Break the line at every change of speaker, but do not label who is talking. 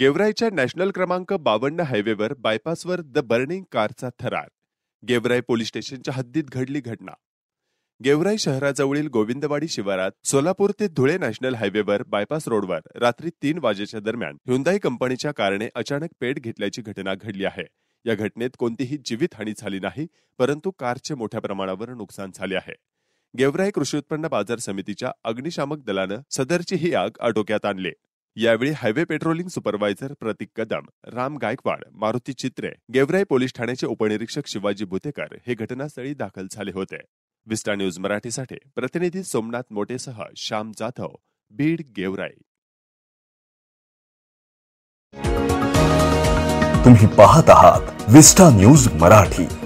गेवराईच्या national क्रमांक बावन्न हायवेवर बायपासवर द बर्निंग कारचा थरार गेवराई पोलीस स्टेशनच्या हद्दीत घडली घटना गेवराई शहराजवळील गोविंदवाडी शिवारात सोलापूर ते धुळे नॅशनल हायवेवर बायपास रोडवर रात्री तीन वाजेच्या दरम्यान ह्युंदाई कंपनीच्या कारणे अचानक पेट घेतल्याची घटना घडली आहे या घटनेत कोणतीही जीवितहानी झाली नाही परंतु कारचे मोठ्या प्रमाणावर नुकसान झाले आहे गेवराई कृषी उत्पन्न बाजार समितीच्या अग्निशामक दलानं सदरची ही आग आटोक्यात आणली यावेळी highway patrolling supervisor Pratik Kadam Ram Gaikwad Maruti Chitre Georai police ठाण्याचे उपनिरीक्षक शिवाजी भुतेकर हे घटनास्थळी दाखल झाले होते विस्टा न्यूज मराठीसाठी प्रतिनिधी सोमनाथ मोटेसह श्याम जाधव बीड गेवराई
तुम्ही पाहत आहात विस्टा न्यूज मराठी